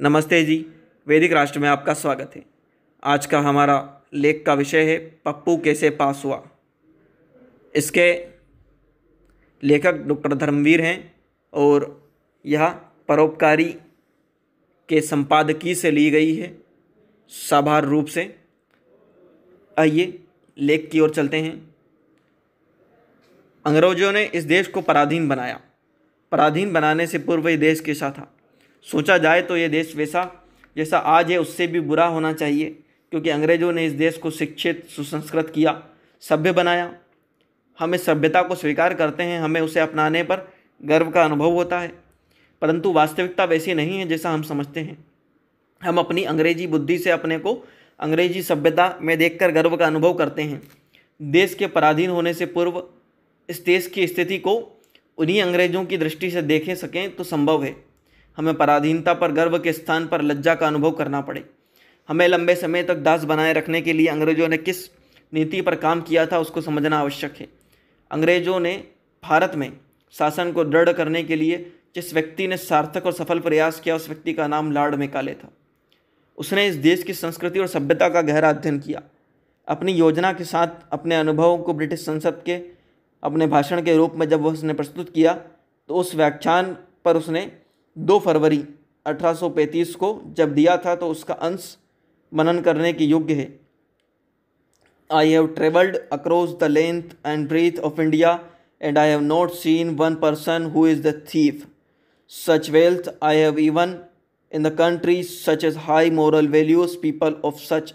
नमस्ते जी वैदिक राष्ट्र में आपका स्वागत है आज का हमारा लेख का विषय है पप्पू कैसे पास हुआ इसके लेखक डॉक्टर धर्मवीर हैं और यह परोपकारी के संपादकीय से ली गई है साभार रूप से आइए लेख की ओर चलते हैं अंग्रेजों ने इस देश को पराधीन बनाया पराधीन बनाने से पूर्व ये देश कैसा था सोचा जाए तो ये देश वैसा जैसा आज है उससे भी बुरा होना चाहिए क्योंकि अंग्रेज़ों ने इस देश को शिक्षित सुसंस्कृत किया सभ्य बनाया हम इस सभ्यता को स्वीकार करते हैं हमें उसे अपनाने पर गर्व का अनुभव होता है परंतु वास्तविकता वैसी नहीं है जैसा हम समझते हैं हम अपनी अंग्रेजी बुद्धि से अपने को अंग्रेजी सभ्यता में देखकर गर्व का अनुभव करते हैं देश के पराधीन होने से पूर्व इस देश की स्थिति को उन्हीं अंग्रेज़ों की दृष्टि से देखे सकें तो संभव है हमें पराधीनता पर गर्व के स्थान पर लज्जा का अनुभव करना पड़े हमें लंबे समय तक दास बनाए रखने के लिए अंग्रेज़ों ने किस नीति पर काम किया था उसको समझना आवश्यक है अंग्रेज़ों ने भारत में शासन को दृढ़ करने के लिए जिस व्यक्ति ने सार्थक और सफल प्रयास किया उस व्यक्ति का नाम लाड मेकाले था उसने इस देश की संस्कृति और सभ्यता का गहरा अध्ययन किया अपनी योजना के साथ अपने अनुभवों को ब्रिटिश संसद के अपने भाषण के रूप में जब वह उसने प्रस्तुत किया तो उस व्याख्यान पर उसने दो फरवरी 1835 को जब दिया था तो उसका अंश मनन करने के योग्य है I have travelled across the length and breadth of India and I have not seen one person who is the thief such wealth I have even in the country such is high moral values people of such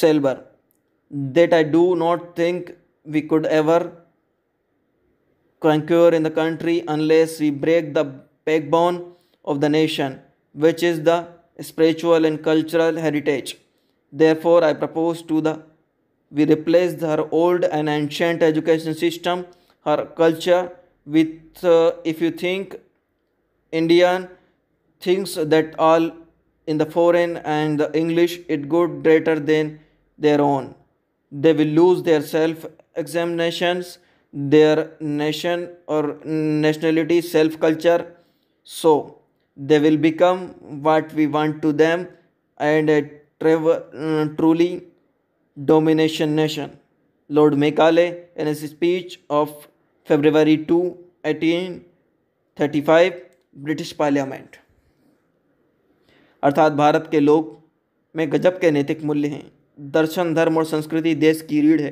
calibre that I do not think we could ever conquer in the country unless we break the backbone of the nation, which is the spiritual and cultural heritage. Therefore, I propose to the we replace her old and ancient education system, her culture, with uh, if you think Indian thinks that all in the foreign and the English it good greater than their own. They will lose their self examinations their nation or nationality self culture so they will become what we want to them and a trav- truly domination nation lord mekale in his speech of february 2 1835 british parliament अर्थात भारत के लोग में गजब के नैतिक मूल्य हैं दर्शन धर्म और संस्कृति देश की रीढ़ है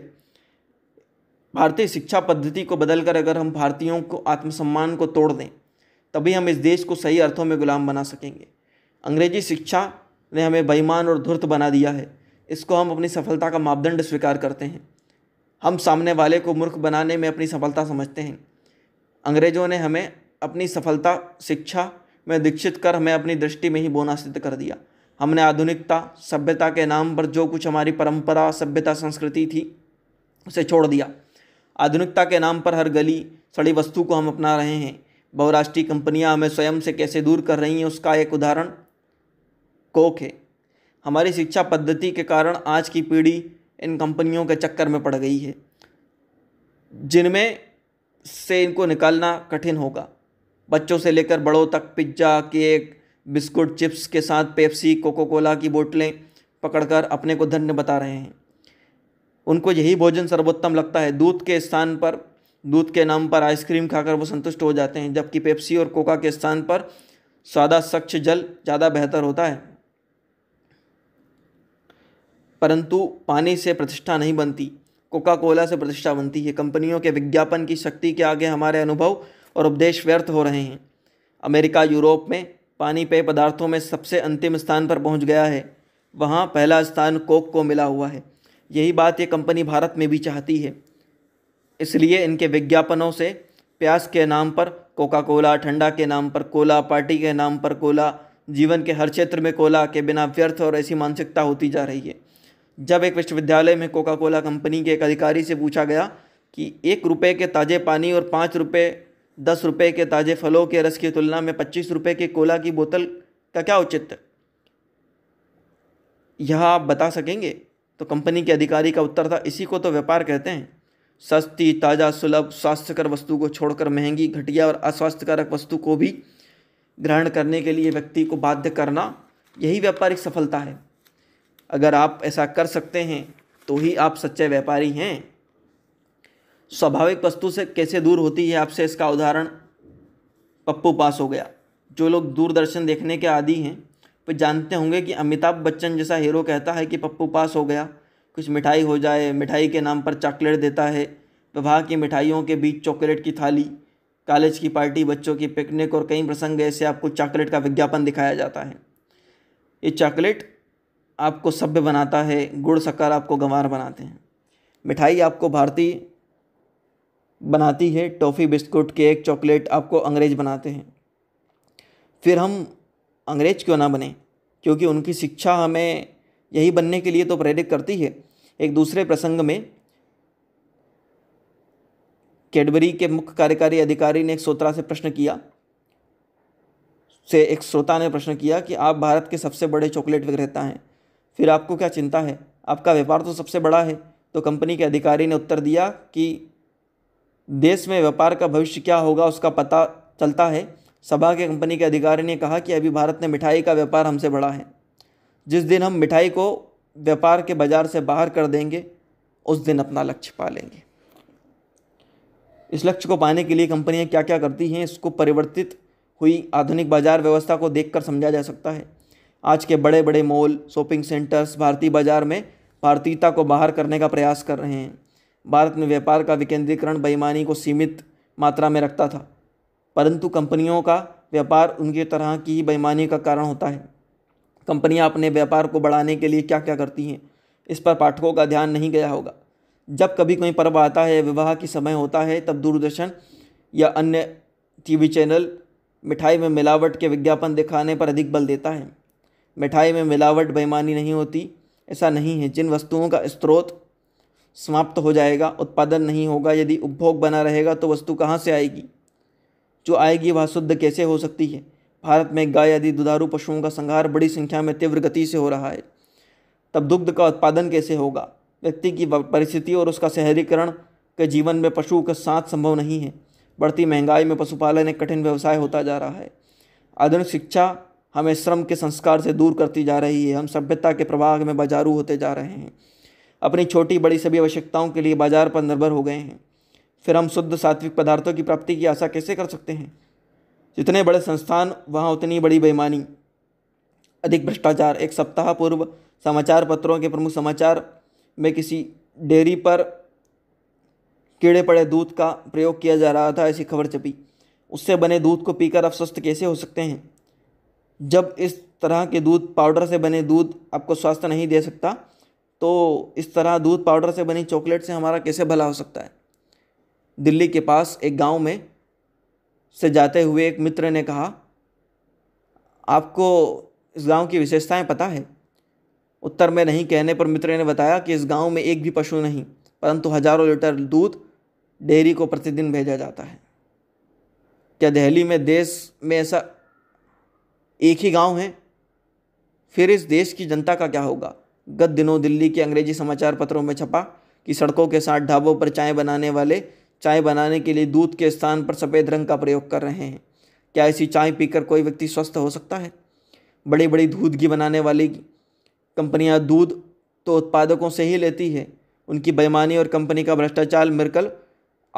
भारतीय शिक्षा पद्धति को बदलकर अगर हम भारतीयों को आत्मसम्मान को तोड़ दें तभी हम इस देश को सही अर्थों में गुलाम बना सकेंगे अंग्रेजी शिक्षा ने हमें बेईमान और धूर्त बना दिया है इसको हम अपनी सफलता का मापदंड स्वीकार करते हैं हम सामने वाले को मूर्ख बनाने में अपनी सफलता समझते हैं अंग्रेज़ों ने हमें अपनी सफलता शिक्षा में दीक्षित कर हमें अपनी दृष्टि में ही बोना सिद्ध कर दिया हमने आधुनिकता सभ्यता के नाम पर जो कुछ हमारी परंपरा सभ्यता संस्कृति थी उसे छोड़ दिया आधुनिकता के नाम पर हर गली सड़ी वस्तु को हम अपना रहे हैं बहुराष्ट्रीय कंपनियां हमें स्वयं से कैसे दूर कर रही हैं उसका एक उदाहरण कोक है हमारी शिक्षा पद्धति के कारण आज की पीढ़ी इन कंपनियों के चक्कर में पड़ गई है जिनमें से इनको निकालना कठिन होगा बच्चों से लेकर बड़ों तक पिज्ज़ा केक बिस्कुट चिप्स के साथ पेप्सी कोको कोला की बोतलें पकड़कर अपने को धन्य बता रहे हैं उनको यही भोजन सर्वोत्तम लगता है दूध के स्थान पर दूध के नाम पर आइसक्रीम खाकर वो संतुष्ट हो जाते हैं जबकि पेप्सी और कोका के स्थान पर सादा स्वच्छ जल ज़्यादा बेहतर होता है परंतु पानी से प्रतिष्ठा नहीं बनती कोका कोला से प्रतिष्ठा बनती है कंपनियों के विज्ञापन की शक्ति के आगे हमारे अनुभव और उपदेश व्यर्थ हो रहे हैं अमेरिका यूरोप में पानी पेय पदार्थों में सबसे अंतिम स्थान पर पहुंच गया है वहाँ पहला स्थान कोक को मिला हुआ है यही बात ये कंपनी भारत में भी चाहती है इसलिए इनके विज्ञापनों से प्यास के नाम पर कोका कोला ठंडा के नाम पर कोला पार्टी के नाम पर कोला जीवन के हर क्षेत्र में कोला के बिना व्यर्थ और ऐसी मानसिकता होती जा रही है जब एक विश्वविद्यालय में कोका कोला कंपनी के एक अधिकारी से पूछा गया कि एक रुपये के ताज़े पानी और पाँच रुपये दस रुपये के ताज़े फलों के रस की तुलना में पच्चीस रुपये के कोला की बोतल का क्या उचित यह आप बता सकेंगे तो कंपनी के अधिकारी का उत्तर था इसी को तो व्यापार कहते हैं सस्ती ताज़ा सुलभ स्वास्थ्यकर वस्तु को छोड़कर महंगी घटिया और अस्वास्थ्यकारक वस्तु को भी ग्रहण करने के लिए व्यक्ति को बाध्य करना यही व्यापारिक सफलता है अगर आप ऐसा कर सकते हैं तो ही आप सच्चे व्यापारी हैं स्वाभाविक वस्तु से कैसे दूर होती है आपसे इसका उदाहरण पप्पू पास हो गया जो लोग दूरदर्शन देखने के आदि हैं पर जानते होंगे कि अमिताभ बच्चन जैसा हीरो कहता है कि पप्पू पास हो गया कुछ मिठाई हो जाए मिठाई के नाम पर चॉकलेट देता है विवाह की मिठाइयों के बीच चॉकलेट की थाली कॉलेज की पार्टी बच्चों की पिकनिक और कई प्रसंग ऐसे आपको चॉकलेट का विज्ञापन दिखाया जाता है ये चॉकलेट आपको सभ्य बनाता है गुड़ शक्कर आपको गंवार बनाते हैं मिठाई आपको भारतीय बनाती है टॉफ़ी बिस्कुट केक चॉकलेट आपको अंग्रेज बनाते हैं फिर हम अंग्रेज क्यों ना बने क्योंकि उनकी शिक्षा हमें यही बनने के लिए तो प्रेरित करती है एक दूसरे प्रसंग में कैडबरी के मुख्य कार्यकारी अधिकारी ने एक श्रोता से प्रश्न किया से एक श्रोता ने प्रश्न किया कि आप भारत के सबसे बड़े चॉकलेट विक्रेता हैं फिर आपको क्या चिंता है आपका व्यापार तो सबसे बड़ा है तो कंपनी के अधिकारी ने उत्तर दिया कि देश में व्यापार का भविष्य क्या होगा उसका पता चलता है सभा के कंपनी के अधिकारी ने कहा कि अभी भारत ने मिठाई का व्यापार हमसे बढ़ा है जिस दिन हम मिठाई को व्यापार के बाज़ार से बाहर कर देंगे उस दिन अपना लक्ष्य पा लेंगे इस लक्ष्य को पाने के लिए कंपनियां क्या क्या करती हैं इसको परिवर्तित हुई आधुनिक बाज़ार व्यवस्था को देख समझा जा सकता है आज के बड़े बड़े मॉल शॉपिंग सेंटर्स भारतीय बाज़ार में भारतीयता को बाहर करने का प्रयास कर रहे हैं भारत में व्यापार का विकेंद्रीकरण बेईमानी को सीमित मात्रा में रखता था परंतु कंपनियों का व्यापार उनकी तरह की ही बेईमानी का कारण होता है कंपनियां अपने व्यापार को बढ़ाने के लिए क्या क्या करती हैं इस पर पाठकों का ध्यान नहीं गया होगा जब कभी कोई पर्व आता है विवाह की समय होता है तब दूरदर्शन या अन्य टीवी चैनल मिठाई में मिलावट के विज्ञापन दिखाने पर अधिक बल देता है मिठाई में मिलावट बेईमानी नहीं होती ऐसा नहीं है जिन वस्तुओं का स्रोत समाप्त हो जाएगा उत्पादन नहीं होगा यदि उपभोग बना रहेगा तो वस्तु कहाँ से आएगी जो आएगी वह शुद्ध कैसे हो सकती है भारत में गाय आदि दुधारू पशुओं का संहार बड़ी संख्या में तीव्र गति से हो रहा है तब दुग्ध का उत्पादन कैसे होगा व्यक्ति की परिस्थिति और उसका शहरीकरण के जीवन में पशु का साथ संभव नहीं है बढ़ती महंगाई में पशुपालन एक कठिन व्यवसाय होता जा रहा है आधुनिक शिक्षा हमें श्रम के संस्कार से दूर करती जा रही है हम सभ्यता के प्रवाह में बाजारू होते जा रहे हैं अपनी छोटी बड़ी सभी आवश्यकताओं के लिए बाजार पर निर्भर हो गए हैं फिर हम शुद्ध सात्विक पदार्थों की प्राप्ति की आशा कैसे कर सकते हैं जितने बड़े संस्थान वहाँ उतनी बड़ी बेईमानी अधिक भ्रष्टाचार एक सप्ताह पूर्व समाचार पत्रों के प्रमुख समाचार में किसी डेयरी पर कीड़े पड़े दूध का प्रयोग किया जा रहा था ऐसी खबर छपी उससे बने दूध को पीकर आप स्वस्थ कैसे हो सकते हैं जब इस तरह के दूध पाउडर से बने दूध आपको स्वास्थ्य नहीं दे सकता तो इस तरह दूध पाउडर से बनी चॉकलेट से हमारा कैसे भला हो सकता है दिल्ली के पास एक गांव में से जाते हुए एक मित्र ने कहा आपको इस गांव की विशेषताएं पता है उत्तर में नहीं कहने पर मित्र ने बताया कि इस गांव में एक भी पशु नहीं परंतु हजारों लीटर दूध डेयरी को प्रतिदिन भेजा जाता है क्या दिल्ली में देश में ऐसा एक ही गांव है फिर इस देश की जनता का क्या होगा गत दिनों दिल्ली के अंग्रेजी समाचार पत्रों में छपा कि सड़कों के साथ ढाबों पर चाय बनाने वाले चाय बनाने के लिए दूध के स्थान पर सफ़ेद रंग का प्रयोग कर रहे हैं क्या ऐसी चाय पीकर कोई व्यक्ति स्वस्थ हो सकता है बड़ी बड़ी दूध घी बनाने वाली कंपनियां दूध तो उत्पादकों से ही लेती है उनकी बेईमानी और कंपनी का भ्रष्टाचार मिलकर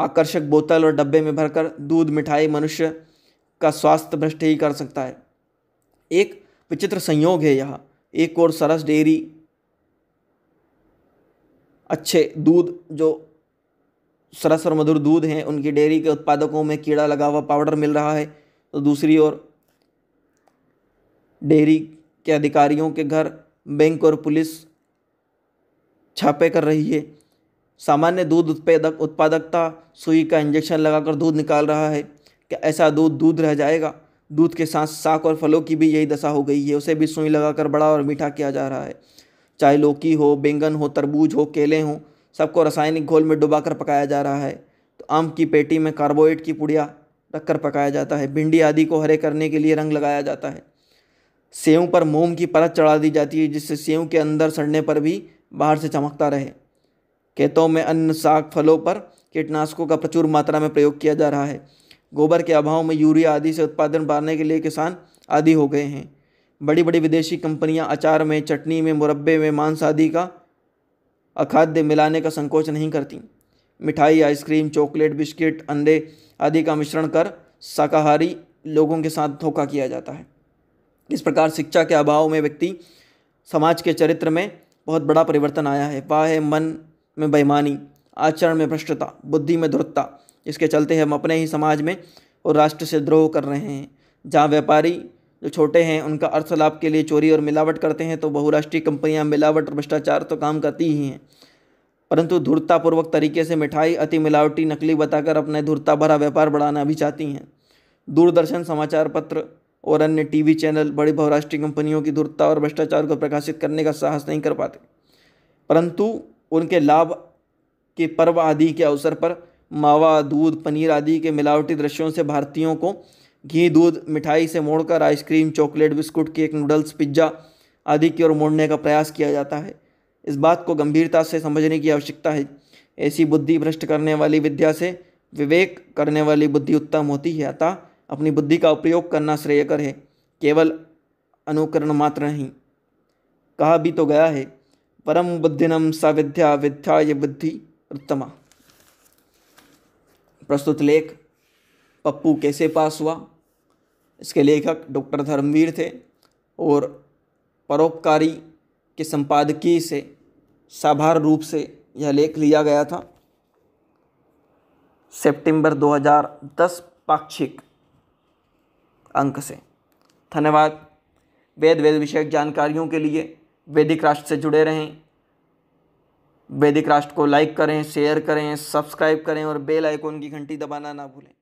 आकर्षक बोतल और डब्बे में भरकर दूध मिठाई मनुष्य का स्वास्थ्य भ्रष्ट ही कर सकता है एक विचित्र संयोग है यह एक और सरस डेयरी अच्छे दूध जो सरस और मधुर दूध हैं उनकी डेयरी के उत्पादकों में कीड़ा लगा हुआ पाउडर मिल रहा है तो दूसरी ओर डेयरी के अधिकारियों के घर बैंक और पुलिस छापे कर रही है सामान्य दूध उत्पादक उत्पादकता सुई का इंजेक्शन लगाकर दूध निकाल रहा है क्या ऐसा दूध दूध रह जाएगा दूध के साथ साग और फलों की भी यही दशा हो गई है उसे भी सुई लगाकर बड़ा और मीठा किया जा रहा है चाहे लौकी हो बैंगन हो तरबूज हो केले हों सबको रासायनिक घोल में डुबा पकाया जा रहा है तो आम की पेटी में कार्बोइड की पुड़िया रखकर पकाया जाता है भिंडी आदि को हरे करने के लिए रंग लगाया जाता है सेव पर मोम की परत चढ़ा दी जाती है जिससे सेव के अंदर सड़ने पर भी बाहर से चमकता रहे खेतों में अन्य साग फलों पर कीटनाशकों का प्रचुर मात्रा में प्रयोग किया जा रहा है गोबर के अभाव में यूरिया आदि से उत्पादन बढ़ाने के लिए किसान आदि हो गए हैं बड़ी बड़ी विदेशी कंपनियां अचार में चटनी में मुरब्बे में मांस आदि का अखाद्य मिलाने का संकोच नहीं करती मिठाई आइसक्रीम चॉकलेट बिस्किट अंडे आदि का मिश्रण कर शाकाहारी लोगों के साथ धोखा किया जाता है इस प्रकार शिक्षा के अभाव में व्यक्ति समाज के चरित्र में बहुत बड़ा परिवर्तन आया है वह है मन में बेईमानी आचरण में भ्रष्टता बुद्धि में ध्रुतता इसके चलते हम अपने ही समाज में और राष्ट्र से द्रोह कर रहे हैं जहाँ व्यापारी जो छोटे हैं उनका अर्थ लाभ के लिए चोरी और मिलावट करते हैं तो बहुराष्ट्रीय कंपनियां मिलावट और भ्रष्टाचार तो काम करती ही हैं परंतु धूर्तापूर्वक तरीके से मिठाई अति मिलावटी नकली बताकर अपने धूर्ता भरा व्यापार बढ़ाना भी चाहती हैं दूरदर्शन समाचार पत्र और अन्य टीवी चैनल बड़ी बहुराष्ट्रीय कंपनियों की धूर्तता और भ्रष्टाचार को प्रकाशित करने का साहस नहीं कर पाते परंतु उनके लाभ के पर्व आदि के अवसर पर मावा दूध पनीर आदि के मिलावटी दृश्यों से भारतीयों को घी दूध मिठाई से मोड़कर ice cream chocolate biscuit cake noodles pizza आदि की ओर मोड़ने का प्रयास किया जाता है इस बात को गंभीरता से समझने की आवश्यकता है ऐसी बुद्धि भ्रष्ट करने वाली विद्या से विवेक करने वाली बुद्धि उत्तम होती है अतः अपनी बुद्धि का उपयोग करना श्रेयकर है केवल अनुकरण मात्र नहीं कहा भी तो गया है परम बुद्धिनम सविद्या विद्या ये बुद्धि उत्तमा प्रस्तुत लेख पप्पू कैसे पास हुआ इसके लेखक डॉक्टर धर्मवीर थे और परोपकारी के संपादकीय से साभार रूप से यह लेख लिया गया था सितंबर 2010 पाक्षिक अंक से धन्यवाद वेद वेद विषयक जानकारियों के लिए वैदिक राष्ट्र से जुड़े रहें वैदिक राष्ट्र को लाइक करें शेयर करें सब्सक्राइब करें और बेल आइकॉन की घंटी दबाना ना भूलें